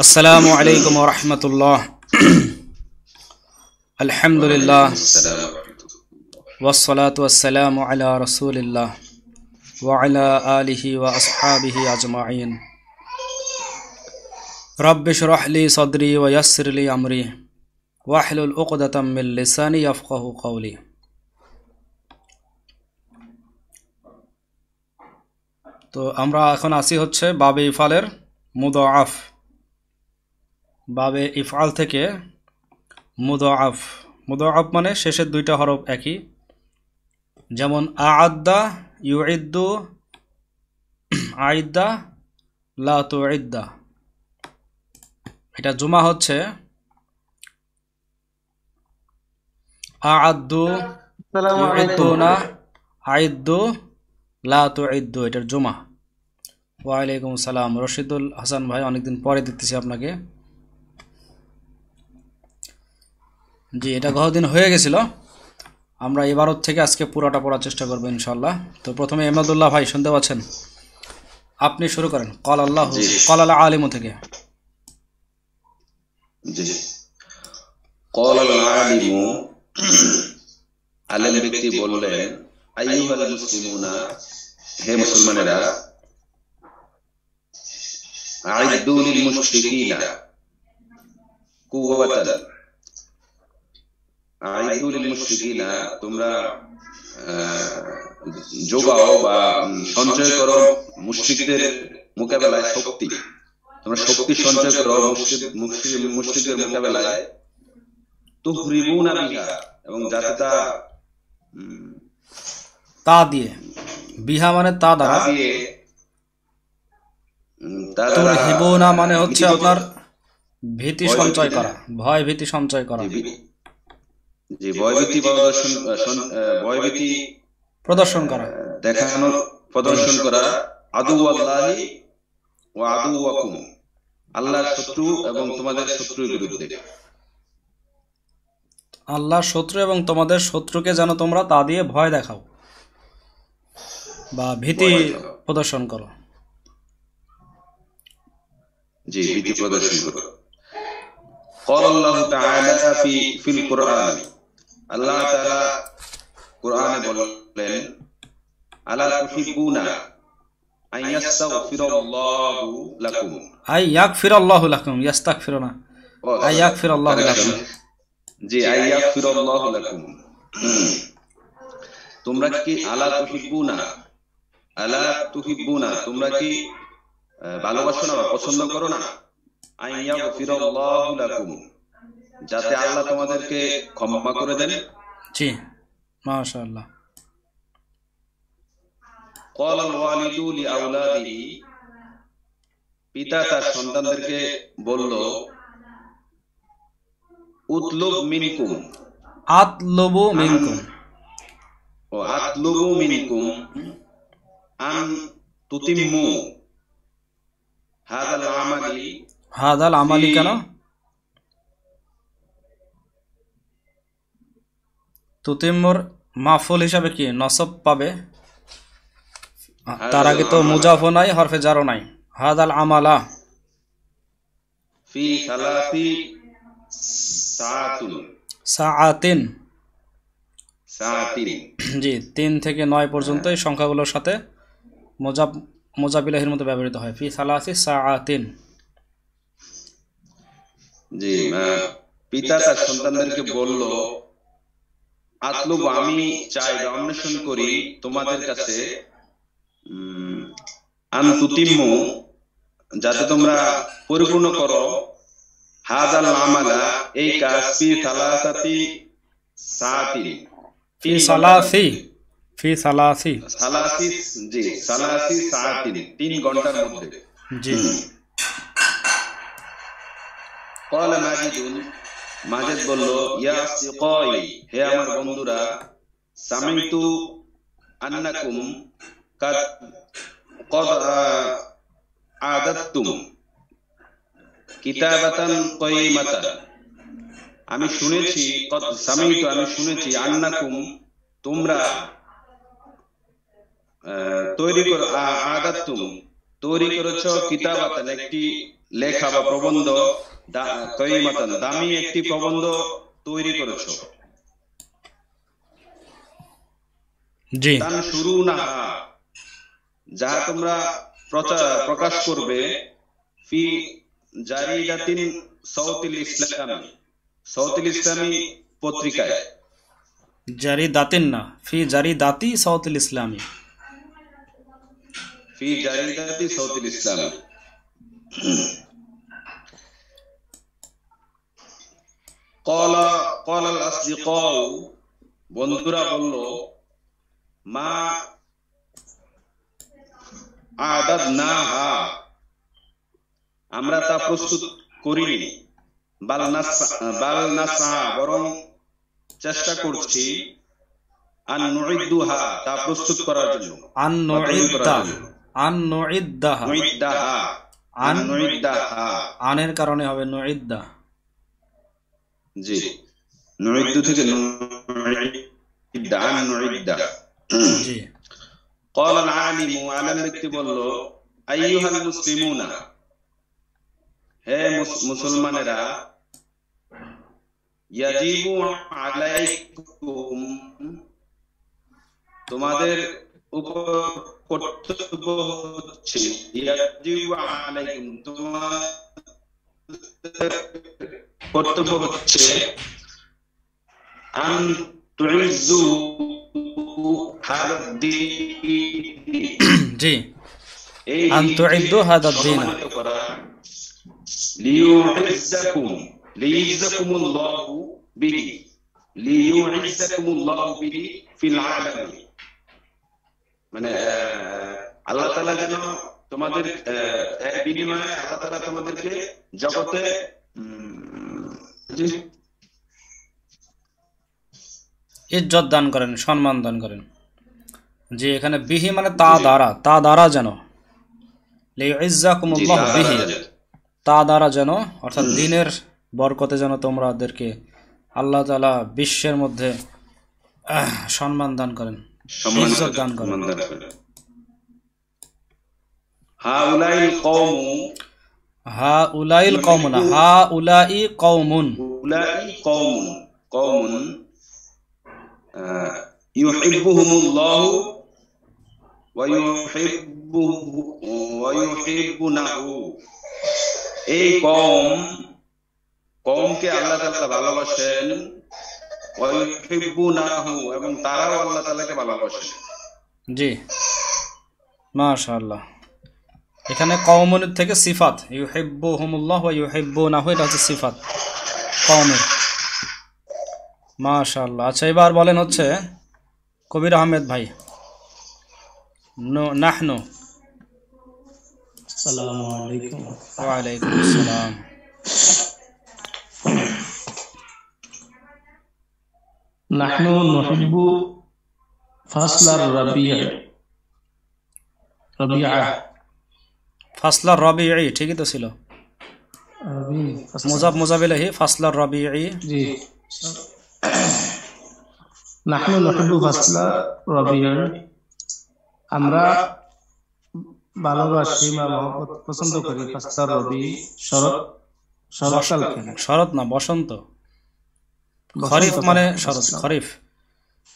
السلام عليكم ورحمة الله الحمد لله والصلاة والسلام على رسول الله وعلى آله وأصحابه أجمعين رب اشرح لي صدري ويسر لي أمري واحلل عقدة من لساني يفقه قولي তো আমরা এখন আসি হচ্ছে বাবে ইফালের মুদাআফ বাবে ইফআল থেকে মুদ মুদাআফ মানে শেষের দুইটা হরফ একই যেমন আদা ইদ্দু আইদ্দা লাতু ইদ্দা এটা জুমা হচ্ছে আদু ইউদ্দুনা আইদ্দু লাতু ইদ্দু এটার জুমা ওয়ালাইকুম সালাম রশিদুল হাসান ভাই অনেকদিন পরে দেখতেছি আপনাকে জি এটা গতদিন হয়ে গেছিল আমরা এবারও থেকে আজকে পুরোটা পড়ার চেষ্টা করবো ইনশাল্লাহ তো প্রথমে এমদাদুল্লাহ ভাই শুনতে পাচ্ছেন আপনি শুরু করেন কল আল্লাহ কল আল্লাহ আলিম থেকে قال العالم আইদুল মুশরিকিনা মোকাবেলায় শক্তি তোমরা শক্তি সঞ্চয় করো মোকাবেলায় তো বিহা এবং যাতে তা দিয়ে বিহা মানে তা দ্বারা তোর মানে হচ্ছে আপনার ভীতি সঞ্চয় করা ভয় ভীতি সঞ্চয় করা যে ভয়ভীতি প্রদর্শন ভয়ভীতি প্রদর্শন করা দেখানো প্রদর্শন করা আদু ও আদু আল্লাহর শত্রু এবং তোমাদের শত্রুর বিরুদ্ধে আল্লাহ শত্রু এবং তোমাদের শত্রুকে যেন তোমরা তা দিয়ে ভয় দেখাও বা ভীতি প্রদর্শন করো জি ভীতি প্রদর্শন করো قال الله تعالى في في আল্লাহ তাআলা কোরআনে বললেন আলা তুহিব্বুনা আইয়াস্তাগফিরাল্লাহু লাকুম তোমরা কি আলা তুহিব্বুনা আলা তুহিব্বুনা তোমরা কি ভালোবাসো না পছন্দ করো না আইয়াগফিরাল্লাহু যাতে আল্লাহ তোমাদেরকে ক্ষমা করে দেন জি মাশাআল্লাহ قال الوالد لاولاده পিতা তার সন্তানদেরকে বলল উতলুব মিনকুম আতলুবু মিনকুম ও আতলুবু মিনকুম আন তুতিমু হাদাল আমালি হাদাল আমালি কেন তুতিম্মর মাফুল হিসাবে কি নসব পাবে তার আগে তো মুজাফো নাই হরফে জারও নাই হাদাল আমালা জি তিন থেকে নয় পর্যন্ত এই হ্যাঁ। সংখ্যাগুলোর সাথে মোজাব মোজাবিলাহির মতো ব্যবহৃত হয় ফি সালাসি সাআতিন জি পিতা তার সন্তানদেরকে বলল আতলুব আমি চাই অন্বেষণ করি তোমাদের কাছে আন্তুতিম্মু যাতে তোমরা পরিপূর্ণ করো হাজাল আমালা এই কাজ ফি সালাসাতি সাতি ফি সালাসি ফি সালাসি সালাসি জি সালাসি সাতি তিন ঘন্টার মধ্যে জি قال ماجد মাজেদ বলল ইয়া সিকাই হে আমার বন্ধুরা সামিতু আন্নাকুম কাদ কদ আদাত্তুম কিতাবাতান কয়িমাতান আমি শুনেছি কত সামিতু আমি শুনেছি আন্নাকুম তোমরা তৈরি করো আদাত্তুম তৈরি করেছ কিতাবাতান একটি লেখা বা প্রবন্ধ দামি একটি প্রবন্ধ তৈরি করেছো জি শুরু না যা তোমরা প্রচার প্রকাশ করবে ফি জারিদাতিন সাউতিল ইসলামী সাউতিল ইসলামী পত্রিকায় জারি দাতিন না ফি জারি দাতি সাউতুল ইসলামী ফি জারি দাতি সাউতুল ইসলামী কলা কলাল কল বন্ধুরা বলল মা আদাদ না হা আমরা তা প্রস্তুত করিনি বরং চেষ্টা করছি আন তা প্রস্তুত করার জন্য আন আন আনের কারণে হবে নুইদ্দাহ জি থেকে জি قال العالم ব্যক্তি বলল আইয়ুহাল মুসলিমুনা হে মুসলমানেরা ইয়াজিবু আলাইকুম তোমাদের উপর কর্তব্য হচ্ছে ইয়াজিবু আলাইকুম তোমার إيه. أن تعدوا هذا الدين أن تعدوا هذا الدين ليعزكم ليعزكم الله به ليعزكم الله به في العالم من آه، الله تعالى তোমাদের এক বিনিময়ে আল্লাহ তালা তোমাদেরকে জগতে ইজ্জত দান করেন সম্মান দান করেন যে এখানে বিহি মানে তা দ্বারা তা দ্বারা যেন বিহি তা দ্বারা যেন অর্থাৎ দিনের বরকতে যেন তোমরাদেরকে আল্লাহ তালা বিশ্বের মধ্যে সম্মান দান করেন ইজ্জত দান করেন হা উলাইল হা উলাইল হা উলাই কওমুন উলাই কওমুন কওমুন ইউহিব্বুহুমুল্লাহু ওয়া ইউহিব্বুহু ওয়া ইউহিব্বুনাহু এই কওম কমকে আল্লাহ ভালোবাসেন এবং তারাও আল্লাহ তালাকে ভালোবাসেন জি মাশাআল্লাহ এখানে কওমনের থেকে সিফাত ইউ হোমুল্লাহ বা ইউ হুমুল্লাহ না নাহু এটা হচ্ছে সিফাত কওমের মাশাল আচ্ছা এবার বলেন হচ্ছে কবির আহমেদ ভাই নাহনু ওয়ালাইকুম আসসালাম নাহনু নহিব্বু ফাসলার রাবিয়া রাবিয়া ফাসলার রবি ঠিকই তো ছিল মোজাব মোজাব ফাসলা রবি রবি আমরা ভালোবাসি বা মহব্বত পছন্দ করি রবি শরৎ শরৎ না বসন্ত খরিফ মানে শরৎ খরিফ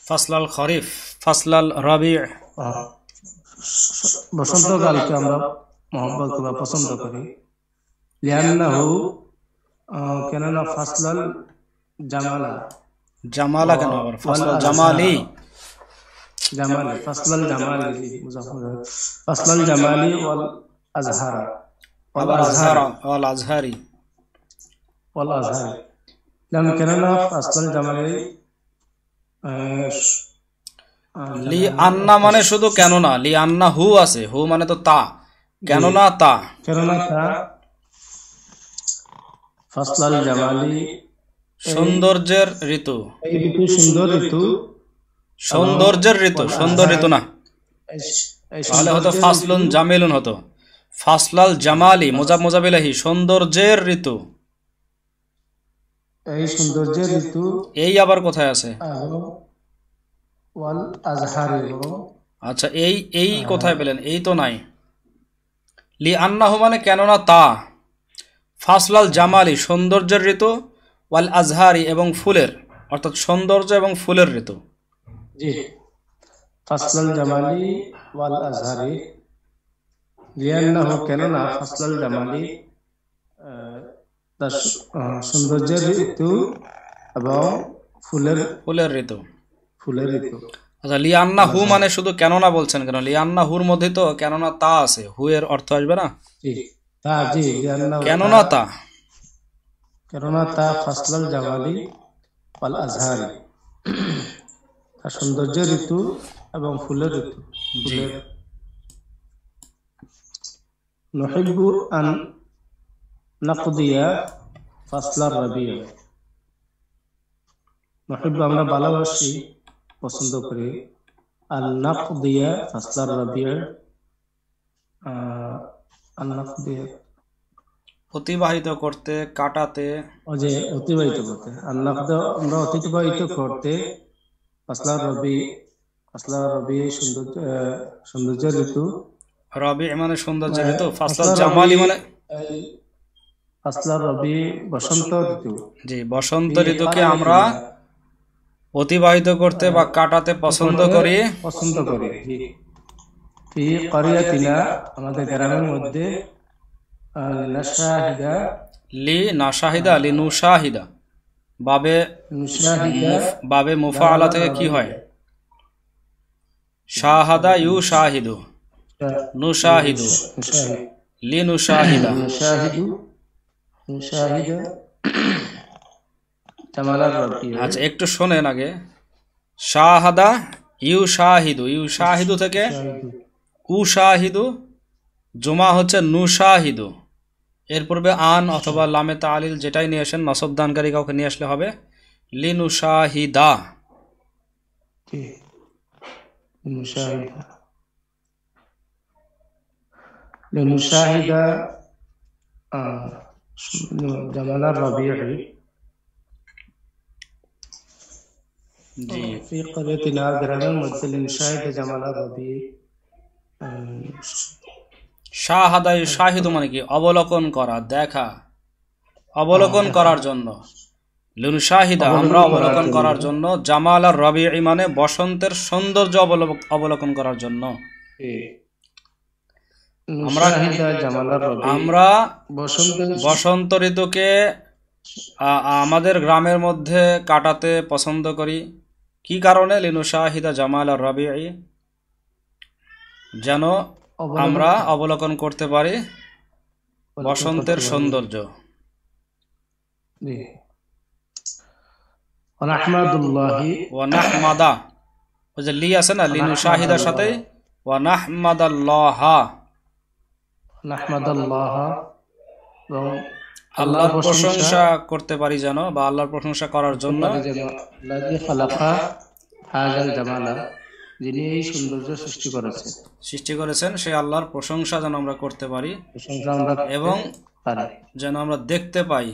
ফাসলাল খরিফ ফাসলাল রবি বসন্তকালকে আমরা মোহাম্মদ করা পছন্দ করি কেননা ফাসলাল জামালা জামালা কেন ফাসলাল জামালি জামালি ফাসলাল জামালি মুজাফফর ফাসলাল জামালি ওয়াল ওয়াল ওয়াল আজহারি ওয়াল আজহারি কেননা ফাসলাল জামালি লি আন্না মানে শুধু কেন না লি আন্না হু আছে হু মানে তো তা কেননা তা কেননা তা জামালি সৌন্দর্যের ঋতু এই ঋতু সুন্দর ঋতু সৌন্দর্যের ঋতু সুন্দর ঋতু না তাহলে হতো ফাসলুন জামিলুন হতো ফাসলাল জামালি মোজাব মোজাবিলাহি সৌন্দর্যের ঋতু এই সৌন্দর্যের ঋতু এই আবার কোথায় আছে আচ্ছা এই এই হ্যাঁ। কোথায় পেলেন এই তো নাই লি আন্নাহু মানে কেননা তা ফাসলাল জামালি সৌন্দর্যের ঋতু ওয়াল আজহারি এবং ফুলের অর্থাৎ সৌন্দর্য এবং ফুলের ঋতু জি ফাসলাল জামালি ওয়াল আজহারি লিয়ান্নাহু কেননা ফাসলাল জামালি সৌন্দর্যের ঋতু এবং ফুলের ফুলের ঋতু ফুলের ঋতু আচ্ছা লিয়ান্না হু আচ্ছা। মানে শুধু কেননা বলছেন কেন লিয়ান্না হুর মধ্যে তো কেননা তা আছে হু এর অর্থ আসবে না কেননা তা কেননা তা ফাসলাল জামালি পাল আজহারি তা সৌন্দর্যের ঋতু এবং ফুলের ঋতু নহিবু আন নাকদিয়া ফাসলার রাবিয়া নহিবু আমরা ভালোবাসি পছন্দ করি দিয়া ফাসলার অতিবাহিত করতে কাটাতে যে অতিবাহিত করতে আমরা অতিবাহিত করতে ফাসলার রবি ফাসলার রবি সৌন্দর্য সৌন্দর্য ঋতু রবি মানে সৌন্দর্য ঋতু ফাসলার জামালি মানে ফাসলার রবি বসন্ত ঋতু জি বসন্ত ঋতুকে আমরা অতিবাহিত করতে বা হ্যাঁ। কাটাতে পছন্দ করি পছন্দ করি في قريتنا আমাদের গ্রামের মধ্যে লি নাশাহিদা লি নুশাহিদা বাবে বাবে থেকে কি হয় শাহাদা ইউ শাহিদু নুশাহিদু লি নুশাহিদা নুশাহিদু নুশাহিদা আচ্ছা একটু শোনেন আগে শাহাদা ইউ শাহিদু ইউ শাহিদু থেকে উ শাহিদু জুমা হচ্ছে নু শাহিদু এর পূর্বে আন অথবা লামে আলিল যেটাই নিয়ে আসেন নসবদানকারী কাউকে নিয়ে আসলে হবে লিনু শাহিদা لنشاهد রবি শাহাদাই শাহিদ মানে কি অবলোকন করা দেখা অবলোকন হ্যাঁ, করার জন্য শাহিদা আমরা অবলোকন করার জন্য জামাল আর রবি মানে বসন্তের সৌন্দর্য অবলোকন করার জন্য আমরা আমরা বসন্ত ঋতুকে আমাদের গ্রামের মধ্যে কাটাতে পছন্দ করি কি কারণে লিনু শাহিদা জামাল আর রবি যেন আমরা অবলোকন করতে পারি বসন্তের সৌন্দর্য ওয়ানাহমাদা লি আছে না লিনু শাহিদার সাথে ওয়ানাহমাদাল্লাহা নাহমাদাল্লাহা এবং আল্লাহর প্রশংসা করতে পারি যেন বা আল্লাহর প্রশংসা করার জন্য যিনি এই সৌন্দর্য সৃষ্টি করেছেন সৃষ্টি করেছেন সেই আল্লাহর প্রশংসা যেন আমরা করতে পারি এবং যেন আমরা দেখতে পাই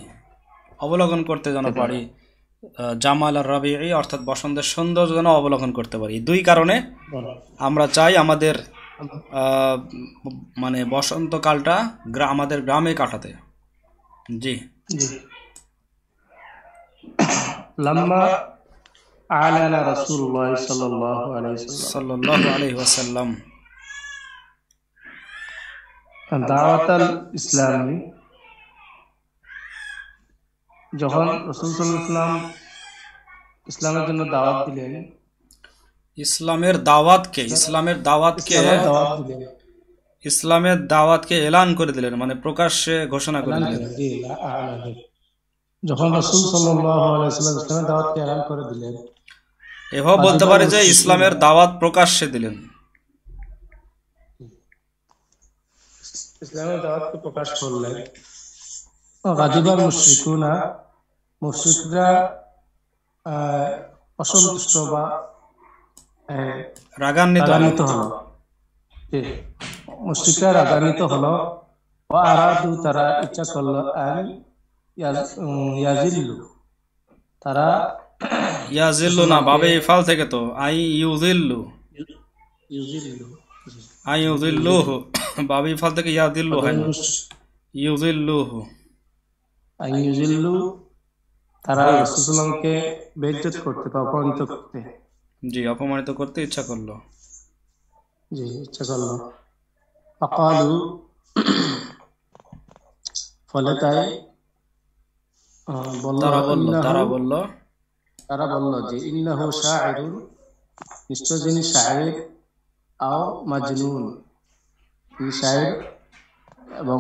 অবলোকন করতে যেন পারি জামাল আর রবি অর্থাৎ বসন্তের সৌন্দর্য যেন অবলোকন করতে পারি দুই কারণে আমরা চাই আমাদের মানে বসন্তকালটা আমাদের গ্রামে কাটাতে जी जी लम्मा आलाना रसूलुल्लाह सल्लल्लाहु अलैहि वसल्लम सल्लल्लाहु अलैहि वसल्लम দাওয়াতাল ইসলামী যখন রসুল সাল্লাম ইসলামের জন্য দাওয়াত দিলেন ইসলামের দাওয়াতকে ইসলামের দাওয়াতকে দাওয়াত দিলেন ইসলামের দাওয়াতকে এলান করে দিলেন মানে প্রকাশ্যে ঘোষণা করে দিলেন যখন রাসূল সাল্লাল্লাহু আলাইহি ওয়াসাল্লাম দাওয়াতকে এলান করে দিলেন এভাবে বলতে পারে যে ইসলামের দাওয়াত প্রকাশ্যে দিলেন ইসলামের দাওয়াতকে প্রকাশ করলেন গাদিবার মুশরিকুনা মুশরিকরা অসন্তুষ্ট বা রাগান্বিত হলো মুশ্রিকরা রাগান্বিত হলো তারা ইচ্ছা করলো ইয়াজিল্লু তারা ইয়াজিল্লু না বাবে ইফাল থেকে তো আই ইউজিল্লু আই বাবে ফাল থেকে ইয়াজিল্লু হয় ইউজিল্লুহু আই ইউজিল্লু তারা হ্যাঁ। রাসূলুল্লাহকে করতে বা অপমানিত করতে জি অপমানিত করতে ইচ্ছা করলো জি ইচ্ছা করলো فقالوا ফলে তাই তারা বলল তারা বলল যে ইন্নাহ নিশ্চয় যিনি আও মাজনুন তিনি এবং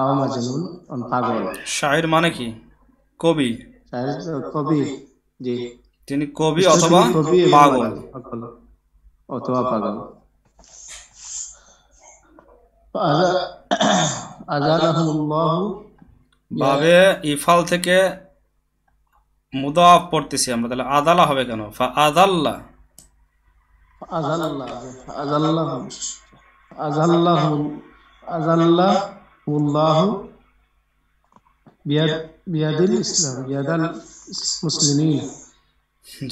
আও মাজনুন পাগল শাআইর মানে কি কবি শাআইর কবি জি তিনি কবি অথবা পাগল অথবা পাগল বাবে ইফাল থেকে মুদাফ পড়তেছি আমরা তাহলে আদালা হবে কেন আদাল্লা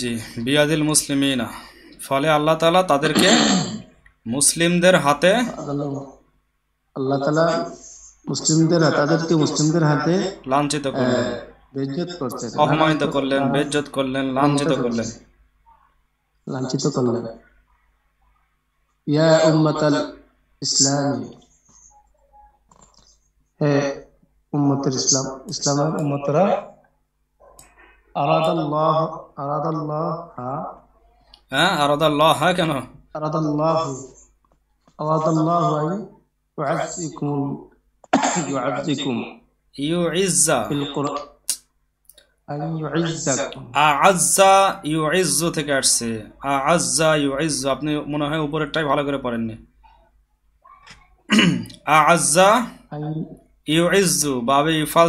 জি বিয়াদিল মুসলিমিনা ফলে আল্লাহ তালা তাদেরকে মুসলিমদের হাতে আল্লাহ তালা মুসলিমদের তাদেরকে মুসলিমদের হাতে লাঞ্ছিত করলেন বেজ্জত করছেন অপমানিত করলেন বেজ্জত করলেন লাঞ্ছিত করলেন লাঞ্ছিত করলেন ইয়া উম্মাতাল ইসলামী হে উম্মতের ইসলাম ইসলামের উম্মতরা আরাদাল্লাহ আরাদাল্লাহ হ্যাঁ আরাদাল্লাহ কেন আরাদাল্লাহ আরাদাল্লাহ আই يعزكم يعزكم يعزك في القرآن থেকে আসছে আআজ্জা ইউইজ্জু আপনি মনে হয় উপরেরটাই ভালো করে পড়েননি আআজ্জা ইউইজ্জু বাবে ইফাল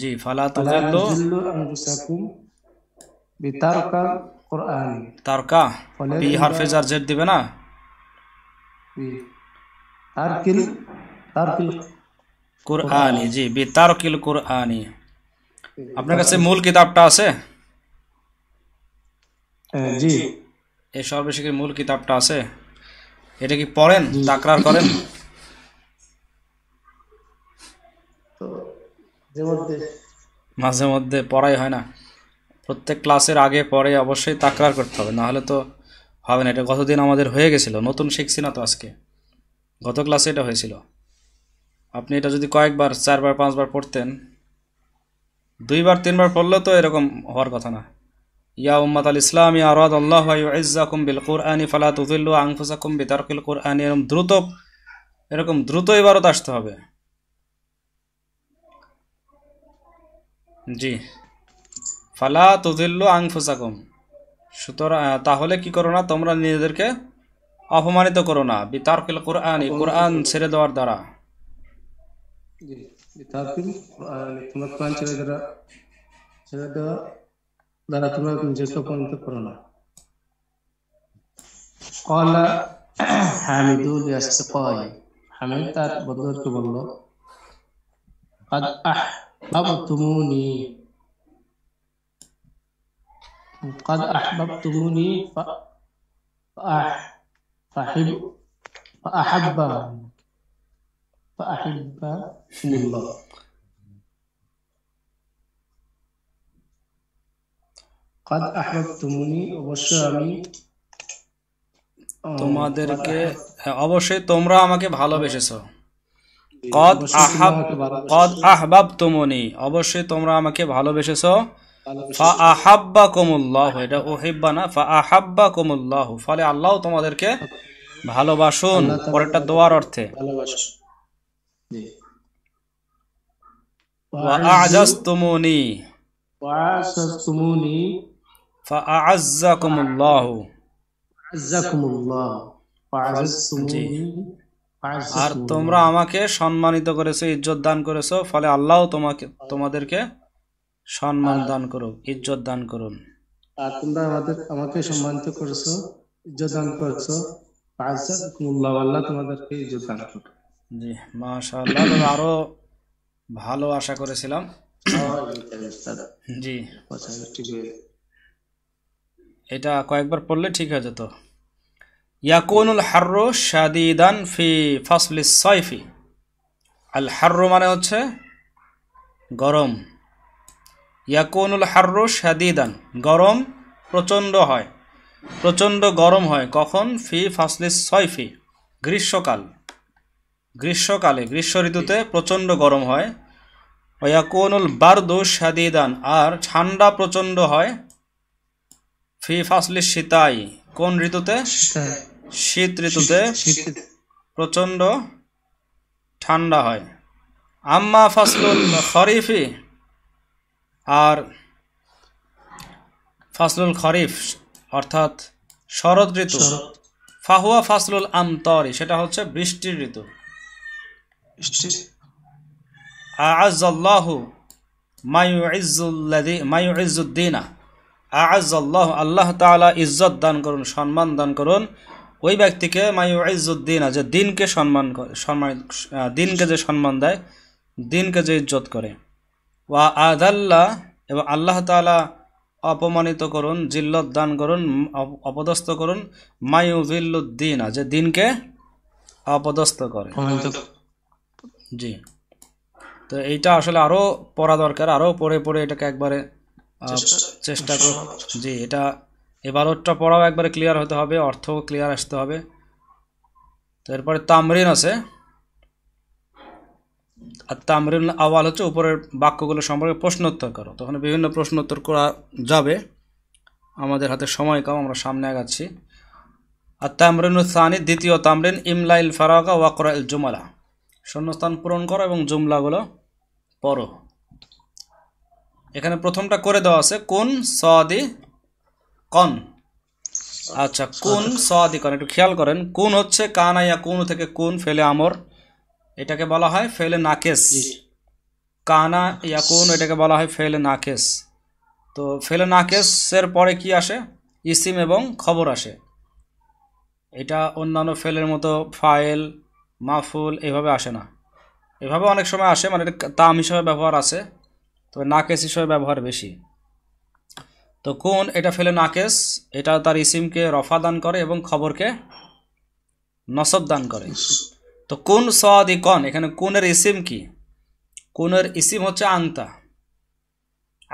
জি ফালা আনফুসাকুম বিতারকা তারকা বি জার জেড দিবে না তারকিল তারকিল জি আপনার কাছে মূল কিতাবটা আছে জি এই সর্বশেষের মূল কিতাবটা আছে এটা কি পড়েন তাকরার করেন তো মাঝে মধ্যে পড়াই হয় না প্রত্যেক ক্লাসের আগে পরে অবশ্যই তাকরার করতে হবে নাহলে তো হবে না এটা গতদিন আমাদের হয়ে গেছিলো নতুন শিখছি না তো আজকে গত ক্লাসে এটা হয়েছিল আপনি এটা যদি কয়েকবার চারবার পাঁচবার পড়তেন দুইবার তিনবার পড়লে তো এরকম হওয়ার কথা না ইয়া উম্মাত আল ইসলাম ইয়া রাদ আল্লাহ ইজ্জাকুম বিল কোরআনি ফালা তুজিল্লু আংফুসাকুম বিতারকিল কোরআনি এরকম দ্রুত এরকম দ্রুত ইবারত আসতে হবে জি ফালা তজিল্ল আংফুসাকুম সুতরাং তাহলে কি করো না তোমরা নিজেদেরকে অপমানিত করো না বিতার্কিল কোরআন কোরআন ছেড়ে দেওয়ার দ্বারা তোমরা তার বদলকে أحببتموني قد أحببتموني فأح فأحب فأحب فأحب الله قد أحببتموني অবশ্যই আমি তোমাদেরকে অবশ্যই তোমরা আমাকে ভালোবেসেছো কদ আহাব কদ আহবাব তুমনি অবশ্যই তোমরা আমাকে ভালোবেসেছ ফা আহাব্বা কমুল্লাহ এটা ওহিব্বা না ফা আহাব্বা কমুল্লাহ ফলে আল্লাহ তোমাদেরকে ভালোবাসুন পরেরটা দোয়ার অর্থে আজাস্তুমুনি আজাস্তুমুনি ফা আজাকুমুল্লাহ আজাকুমুল্লাহ ফা আজাস্তুমুনি আর তোমরা আমাকে সম্মানিত করেছো ইজ্জত দান করেছো ফলে আল্লাহ তোমাকে তোমাদেরকে সম্মান দান করো ইজ্জত দান করুন আর তোমরা আমাদের আমাকে সম্মানিত করেছো ইজ্জত দান করেছো আল্লাহ তোমাদেরকে ইজ্জত দান করো জি মাশাআল্লাহ আরো ভালো আশা করেছিলাম জি এটা কয়েকবার পড়লে ঠিক হয়ে যেত ইয়াকুনুল হার্রু শাদিদান ফি ফাসলি সাইফি আল হার্রু মানে হচ্ছে গরম ইয়াকুনুল হার্রু শাদিদান গরম প্রচণ্ড হয় প্রচণ্ড গরম হয় কখন ফি ফাসলি সয়ফি গ্রীষ্মকাল গ্রীষ্মকালে গ্রীষ্ম ঋতুতে প্রচণ্ড গরম হয় ওয়াকুনুল বারদু সাদিদান আর ঠান্ডা প্রচণ্ড হয় ফি ফাসলি শীতাই কোন ঋতুতে শীত ঋতুতে প্রচন্ড ঠান্ডা হয় আম্মা ফাসলুল খরিফি আর ফাসলুল খরিফ অর্থাৎ শরৎ ঋতু ফাহুয়া ফাসলুল আমতরি সেটা হচ্ছে বৃষ্টির ঋতু আজাল্লাহু মায়ুজ্জুদ্দিনা আজ্লাহ আল্লাহ তালা ইজ্জত দান করুন সম্মান দান করুন ওই ব্যক্তিকে মাইউজ্জুদ্দিন যে দিনকে সম্মান করে সম্মান দিনকে যে সম্মান দেয় দিনকে যে ইজ্জত করে ওয়া আদাল্লা এবং আল্লাহ তালা অপমানিত করুন জিল্লত দান করুন অপদস্থ করুন মায়ুজিল্লুদ্দিন যে দিনকে অপদস্থ করে জি তো এইটা আসলে আরও পড়া দরকার আরও পড়ে পড়ে এটাকে একবারে চেষ্টা কর জি এটা এই বারোটা পড়াও একবারে ক্লিয়ার হতে হবে অর্থ ক্লিয়ার আসতে হবে তো এরপরে তামরিন আছে আর তামরিন আওয়াল হচ্ছে উপরের বাক্যগুলো সম্পর্কে প্রশ্ন উত্তর করো তখন বিভিন্ন প্রশ্ন উত্তর করা যাবে আমাদের হাতে সময় কম আমরা সামনে আগাচ্ছি আর তামরিন সানি দ্বিতীয় তামরিন ইমলাইল ফারাকা ওয়াকরা ইল জুমালা শূন্যস্থান পূরণ করো এবং জুমলাগুলো পড়ো এখানে প্রথমটা করে দেওয়া আছে কোন সদি কন আচ্ছা, আচ্ছা, আচ্ছা কোন সদিকন একটু খেয়াল করেন কোন হচ্ছে কানাইয়া কোন থেকে কোন ফেলে আমর এটাকে বলা হয় ফেলে নাকেস কানা ইয়া কোন এটাকে বলা হয় ফেলে নাকেস তো ফেলে নাকেসের পরে কি আসে ইসিম এবং খবর আসে এটা অন্যান্য ফেলের মতো ফাইল মাফুল এভাবে আসে না এভাবে অনেক সময় আসে মানে এটা তাম হিসাবে ব্যবহার আছে তবে নাকেস হিসাবে ব্যবহার বেশি তো কোন এটা ফেলে নাকেশ এটা তার ইসিমকে রফা দান করে এবং খবরকে নসব দান করে তো কোন সদি কন এখানে কোনের ইসিম কি কোনের ইসিম হচ্ছে আংতা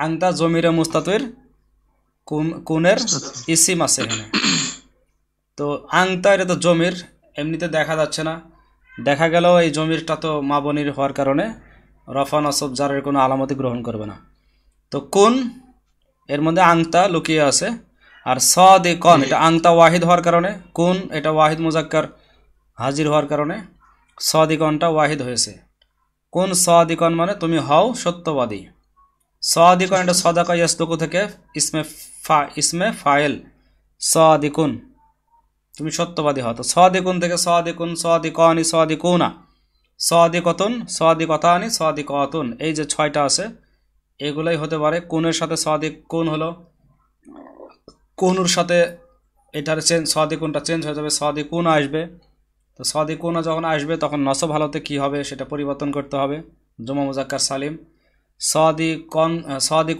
আংতা জমিরে মুস্তাতির কোনের ইসিম আছে এখানে তো আংতা এটা তো জমির এমনিতে দেখা যাচ্ছে না দেখা গেল এই জমিরটা তো মা হওয়ার কারণে রফা নসব জারের কোনো আলামতি গ্রহণ করবে না তো কোন এর মধ্যে আংতা লুকিয়ে আছে আর স দে কন এটা আংতা ওয়াহিদ হওয়ার কারণে কোন এটা ওয়াহিদ মুজাক্কার হাজির হওয়ার কারণে স দিকনটা ওয়াহিদ হয়েছে কোন স দিকন মানে তুমি হও সত্যবাদী স দিকন এটা সদাকা ইয়াস্তকু থেকে ইসমে ফা ইসমে ফায়েল স দিকুন তুমি সত্যবাদী হও তো স দিকুন থেকে স দিকুন স দিকনি স দিকুনা স দিকতুন স আনি স দিকতুন এই যে ছয়টা আছে এগুলাই হতে পারে কোনের সাথে সদিক কোন হলো কোনুর সাথে এটার চেঞ্জ সদি কোনটা চেঞ্জ হয়ে যাবে সদি কোন আসবে তো সদি কোন যখন আসবে তখন নসব ভালোতে কি হবে সেটা পরিবর্তন করতে হবে জমা মুজাক্কার সালিম সদি কন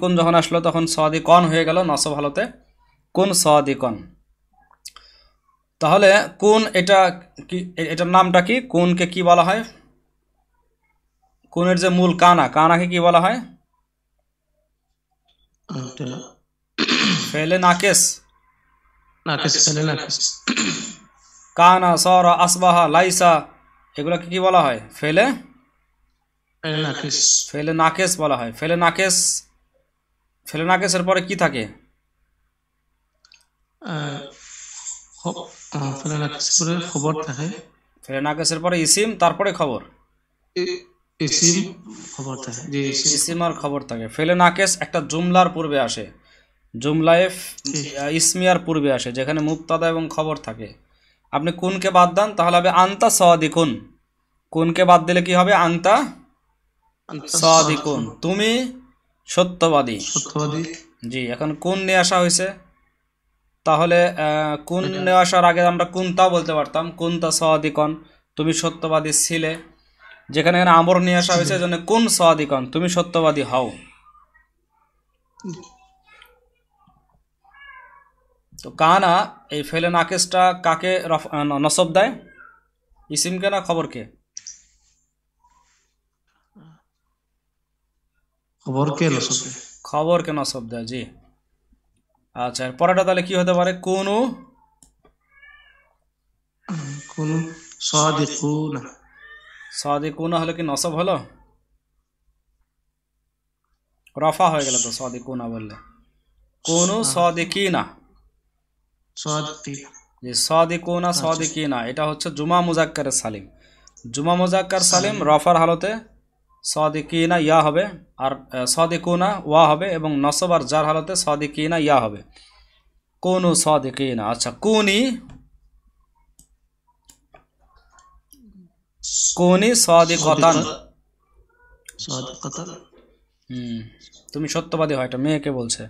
কোন যখন আসলো তখন সদি কোন হয়ে গেল নসব ভালোতে কোন সদি তাহলে কোন এটা কি এটার নামটা কি কোনকে কি বলা হয় কোনের যে মূল কানা কানাকে কি বলা হয় فعل ناقص নাকিস কানা সর আসবাহা লাইসা এগুলোকে কি বলা হয় ফেলে ফেলে নাকিস ফেলে নাকেস বলা হয় ফেলে নাকেশ ফেলে নাকেশের পরে কি থাকে ফেলে নাকেসের খবর থাকে ফেলে নাকেসের পরে ইসিম তারপরে খবর ইসিম খবর থাকে জি ইসিমার খবর থাকে ফেলে একটা জুমলার পূর্বে আসে জুমলায় ইসমিয়ার পূর্বে আসে যেখানে মুক্তাদা এবং খবর থাকে আপনি কোনকে বাদ দেন তাহলে হবে আন্তা সদিকুন কোনকে বাদ দিলে কি হবে আন্তা সদিকুন তুমি সত্যবাদী সত্যবাদী জি এখন কোন নিয়ে আসা হয়েছে তাহলে কোন নিয়ে আসার আগে আমরা কোনতা বলতে পারতাম কোনতা সদিকন তুমি সত্যবাদী ছিলে যেখানে এখানে আমর নিয়ে আসা হয়েছে জন্য কোন সাদিকন তুমি সত্যবাদী হও তো কানা এই ফেলে নাকেশটা কাকে নসব দেয় ইসিমকে না খবরকে খবর কে নসব দেয় জি আচ্ছা পরেটা তাহলে কি হতে পারে কোন কোন সাদিকুনা সদিকুনা হলো কি নসব হলো রফা হয়ে গেল তো সদিকুনা বললে কোন কোনো আচ্ছা। সদিকিনা যে সদিকুনা আচ্ছা। না এটা হচ্ছে জুমা মুজাক্কার সালিম জুমা মুজাক্কার সালিম রফার হালতে না ইয়া হবে আর সদিকুনা ওয়া হবে এবং নসব আর যার হালতে না ইয়া হবে কোন না আচ্ছা কুনি কোনে সদিকতান সদিকতান হুম তুমি সত্যবাদী হয় এটা মেয়েকে বলছে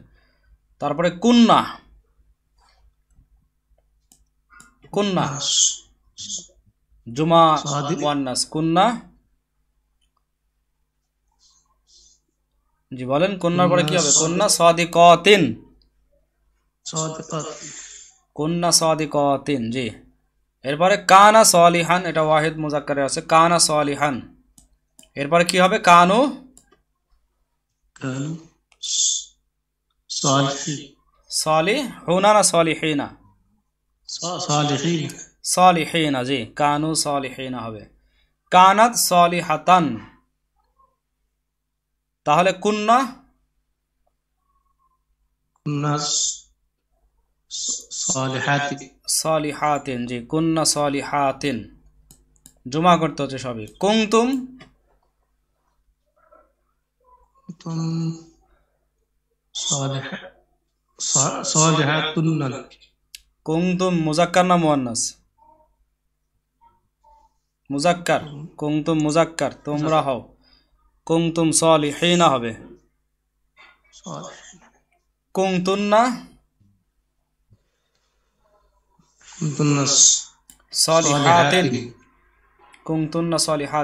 তারপরে কুন্না কুন্না জুমা মুয়ান্নাস কুন্না জি বলেন কন্যার পরে কি হবে কন্যা সাদি সদিকত কন্যা সাদি সদিকতিন জি এরপরে কানা সলিহান এটা ওয়াহিদ মুজাক্কারে আছে কানা সলিহান এরপরে কি হবে কানু না জি কানু সলিহিনা হবে কানাত সলিহাতান তাহলে কুন্না কুন্না সলিহাতেন যে কন্যা সলিহাতেন জমা করতে হচ্ছে সবই কুংতুম কুংতুম মুজাক্কার না মুয়ান্নাস মুজাক্কার কুংতুম মুজাক্কার তোমরা হও কুংতুম সলিহিনা হবে না এগুলো তো সঙ্গে সঙ্গে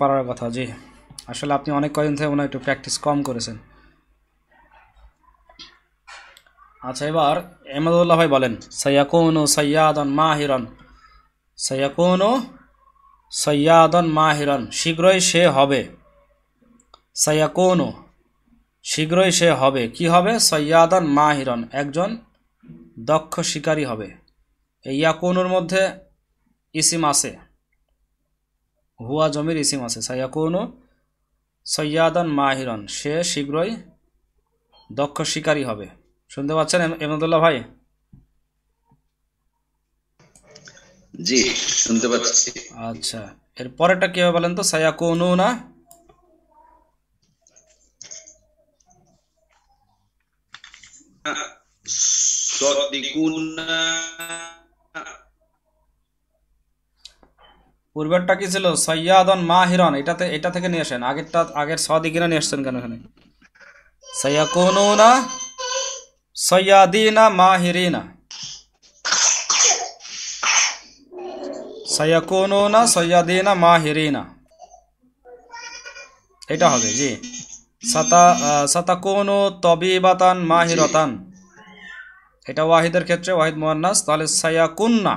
পারার কথা জি আসলে আপনি অনেক কদিন থেকে মনে একটু প্র্যাকটিস কম করেছেন আচ্ছা এবার এমদুল্লাহ ভাই বলেন সাইয়াকুন ও সৈয়াদন মাহিরন সাইয়াকুন ও সৈয়াদন মাহিরন শীঘ্রই সে হবে সৈয়াকোনু শীঘ্রই সে হবে কি হবে সৈয়াদন মাহিরন একজন দক্ষ শিকারী হবে এই ইয়াকোনোর মধ্যে ইসিম আছে হুয়া জমির ইসিম আছে সৈয়াকুনু সৈয়াদন মাহিরন সে শীঘ্রই দক্ষ শিকারী হবে শুনতে পাচ্ছেন এমদুল্লাহ ভাই জি শুনতে পাচ্ছি আচ্ছা এর পরেরটা কি হবে বলেন তো সায়াকুনু না পূর্বেরটা কি ছিল সৈয়াদন মাহিরন এটাতে এটা থেকে নিয়ে আসেন আগেরটা আগের সদিকিরা নিয়ে আসছেন কেন এখানে না সৈয়াদিনা মাহিরিনা সায়াকুনুনা সৈয়াদিনা মাহিরিনা এটা হবে জি সাতা সাতাকুনু তবিবাতান মাহিরতান এটা ওয়াহিদের ক্ষেত্রে ওয়াহিদ মোয়ান্নাস তাহলে সায়াকুন্না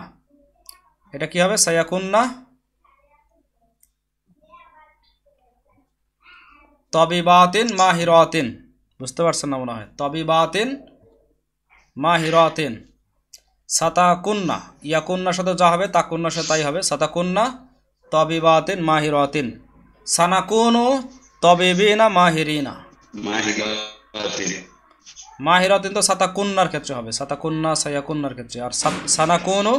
এটা কি হবে সায়াকুন্না তবিবাতিন মাহিরাতিন বুঝতে পারছেন না মনে হয় তবিবাতিন মাহিরতিন সাতা ইয়া ইয়াকুন্নার সাথে যা হবে কন্যার সাথে তাই হবে সাতাকুন্না তবিবাতিন মাহিরাতিন সানাকুনু না মাহিরিনা মাহিরাতিন তো কন্যার ক্ষেত্রে হবে সাতা সাইয়া কন্যার ক্ষেত্রে আর সানা সানাকুনু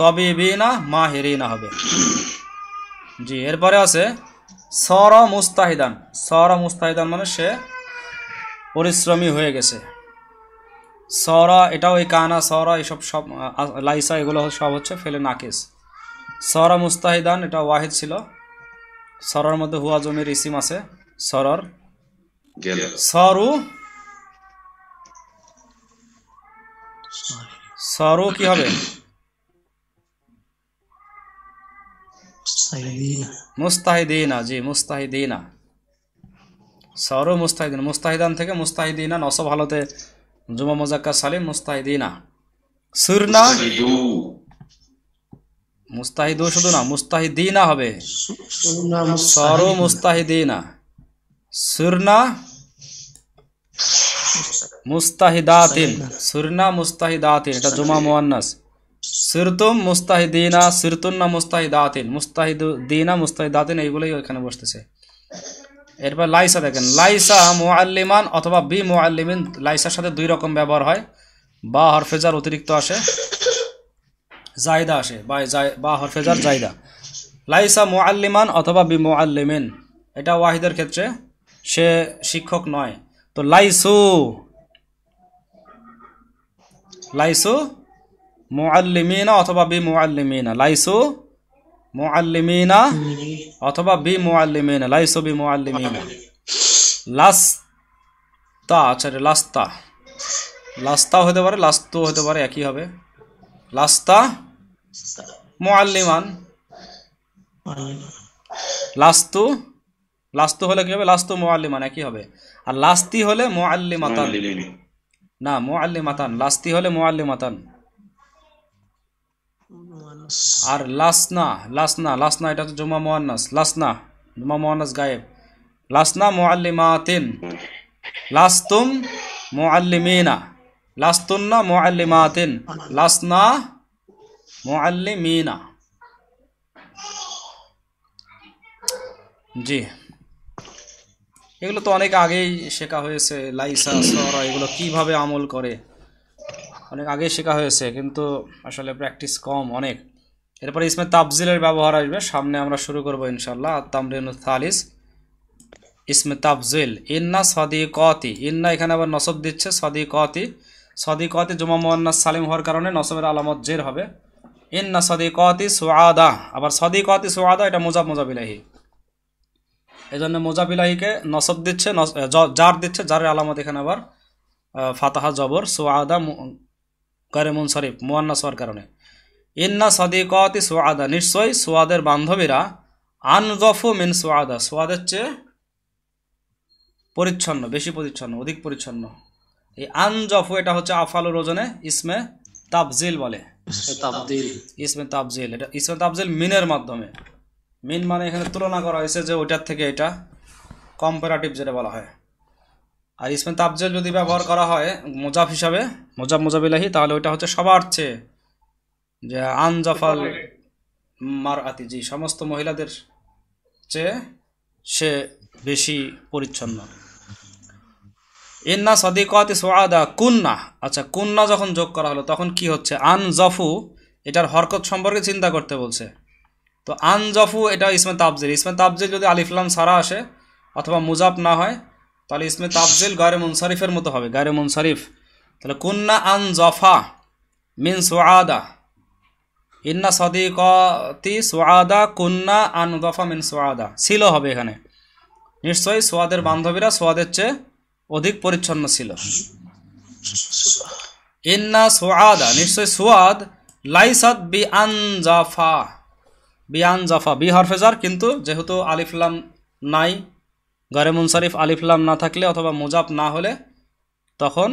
তবিবিনা মাহিরিনা হবে জি এরপরে আছে সর মুস্তাহিদান সর মুস্তাহিদান মানে সে পরিশ্রমী হয়ে গেছে সরা এটাও এই কানা সরা এইসব সব লাইসা এগুলো সব হচ্ছে ফেলে নাকেস সরা মুস্তাহিদান এটা ওয়াহিদ ছিল সরার মধ্যে হুয়া জমির ইসিম আছে সরর সরু সরু কি হবে মুস্তাহিদিনা জি মুস্তাহিদিনা সরু মুস্তাহিদিন মুস্তাহিদান থেকে মুস্তাহিদিনা নসব ভালোতে জুমা মোজাক্কা সালিম মুস্তাহিদিনা না মুস্তাহিদু শুধু না মুস্তাহিদিনা হবে সরু মুস্তাহিদিনা সুরনা মুস্তাহিদাতিন সুরনা মুস্তাহিদাতিন এটা জুমা মোয়ান্নাস সিরতুম মুস্তাহিদিনা মুস্তাহিদাতিন মুস্তাহিদাতিন এইগুলোই ওইখানে বসতেছে এরপর লাইসা দেখেন লাইসা মোয়াল্লিমান অথবা বি মোয়াল্লিমিন লাইসার সাথে দুই রকম ব্যবহার হয় বা হরফেজার অতিরিক্ত আসে জায়দা আসে বা হরফেজার জায়দা লাইসা মোয়াল্লিমান অথবা বি মোয়াল্লিমিন এটা ওয়াহিদের ক্ষেত্রে সে শিক্ষক নয় তো লাইসু লাইসু মোয়াল্লিমিনা অথবা বি মোয়াল্লিমিনা লাইসু মোয়াল্লিমিনা অথবা বি মোয়াল্লিমিনা লাইসো বি মোয়াল্লিমিনা লাস্তা আচ্ছা লাস্তা লাস্তা হতে পারে লাস্তো হতে পারে একই হবে লাস্তা মোয়াল্লিমান লাস্তু লাস্তু হলে কি হবে লাস্তু মোয়াল্লিমান একই হবে আর লাস্তি হলে মোয়াল্লিমাতান না মোয়াল্লিমাতান লাস্তি হলে মোয়াল্লিমাতান আর লাসনা লাসনা লাসনা এটা তো জুমা মোয়ান্নাস লাসনা জুমা মোয়ান্নাস গায়েব লাসনা মুআল্লিমাতিন লাসতুম মুআল্লিমিনা লাসতুন্না মুআল্লিমাতিন লাসনা মুআল্লিমিনা জি এগুলো তো অনেক আগেই শেখা হয়েছে লাইসা সরা এগুলো কিভাবে আমল করে অনেক আগে শেখা হয়েছে কিন্তু আসলে প্র্যাকটিস কম অনেক এরপরে ইসমে তাবজিলের ব্যবহার আসবে সামনে আমরা শুরু করবো ইনশাল্লাহ তামরিন থালিস ইসমে তাবজিল ইন্না সদি কতি ইন্না এখানে আবার নসব দিচ্ছে সদি কতি সদি কতি জুমা মোহান্নাস সালিম হওয়ার কারণে নসবের আলামত জের হবে ইন্না সদি কতি সোয়াদা আবার সদি কতি সোয়াদা এটা মোজাব মোজাবিলাহি এই জন্য মোজাবিলাহিকে নসব দিচ্ছে জার দিচ্ছে জারের আলামত এখানে আবার ফাতাহা জবর সোয়াদা গারেমুন শরীফ মোয়ান্না হওয়ার কারণে ইন্না সাদিকাতি সোয়াদা নিশ্চয় সোয়াদের বান্ধবীরা আনজফু মিন সোয়াদা সোয়াদের চেয়ে পরিচ্ছন্ন বেশি পরিচ্ছন্ন অধিক পরিচ্ছন্ন এই আনজফু এটা হচ্ছে আফালুর ওজনে ইসমে তাবজিল বলে ইসমে তাবজিল এটা ইসমে তাবজিল মিনের মাধ্যমে মিন মানে এখানে তুলনা করা হয়েছে যে ওইটার থেকে এটা কম্পারেটিভ যেটা বলা হয় আর ইসমে তাবজিল যদি ব্যবহার করা হয় মোজাফ হিসাবে মোজাব মোজাবিলাহি তাহলে ওইটা হচ্ছে সবার চেয়ে যে আনজাফাল মার আতি যে সমস্ত মহিলাদের চেয়ে সে বেশি পরিচ্ছন্ন ইন্না সদিকাতি সোয়াদা কুন্না আচ্ছা কুন্না যখন যোগ করা হলো তখন কি হচ্ছে আনজফু এটার হরকত সম্পর্কে চিন্তা করতে বলছে তো আনজফু এটা ইসমে তাবজিল ইসমে তাবজিল যদি আলিফলাম সারা আসে অথবা মুজাফ না হয় তাহলে ইসমে তাবজিল গায়রে মুনসারিফের মতো হবে গায়রে মুনসারিফ তাহলে কুন্না আনজফা মিন সোয়াদা ইন্না সদিকতি সোয়াদা কুন্না আনুদফা মিন সোয়াদা ছিল হবে এখানে নিশ্চয়ই সোয়াদের বান্ধবীরা সোয়াদের চেয়ে অধিক পরিচ্ছন্ন ছিল ইন্না সোয়াদা নিশ্চয় সোয়াদ লাইসাদ বি আনজাফা বি আনজাফা বি হরফেজার কিন্তু যেহেতু আলিফলাম নাই গরে মুনসারিফ আলিফলাম না থাকলে অথবা মুজাব না হলে তখন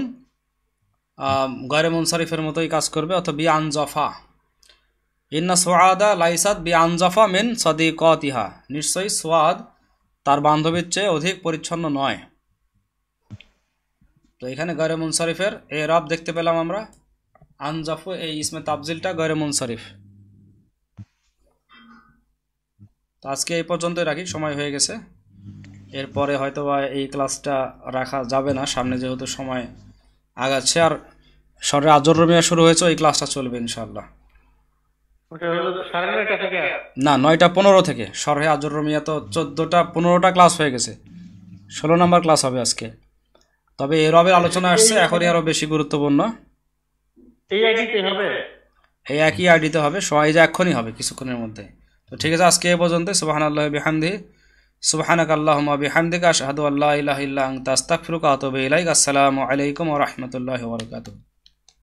গরে মুনসারিফের মতোই কাজ করবে অথবা বি আনজাফা ইন্না সোয়াদা লাইসাদ বি আনজাফা মিন ইহা নিশ্চয়ই সোয়াদ তার বান্ধবীর চেয়ে অধিক পরিচ্ছন্ন নয় তো এখানে গরে মুনসারিফের এ রব দেখতে পেলাম আমরা আনজাফু এই ইসমে তাবজিলটা গরে মুনসারিফ তো আজকে এই পর্যন্তই রাখি সময় হয়ে গেছে এরপরে হয়তো বা এই ক্লাসটা রাখা যাবে না সামনে যেহেতু সময় আগাচ্ছে আর সরে আজর রমিয়া শুরু হয়েছে এই ক্লাসটা চলবে ইনশাল্লাহ না নয়টা পনেরো থেকে সরহে আজর রমিয়া তো চোদ্দটা পনেরোটা ক্লাস হয়ে গেছে ষোলো নম্বর ক্লাস হবে আজকে তবে এ রবের আলোচনা আসছে এখনই আরো বেশি গুরুত্বপূর্ণ এই একই আইডিতে হবে সবাই যে এক্ষণই হবে কিছুক্ষণের মধ্যে তো ঠিক আছে আজকে এ পর্যন্ত সুবাহান আল্লাহ বিহামদি সুবাহানাক আল্লাহমা বিহামদিক আশহাদু আল্লাহ ইলাহ ইল্লাহ তাস্তাক ফিরুক আতবে ইলাইক আসসালামু আলাইকুম ও রহমতুল্লাহ বরকাতুহ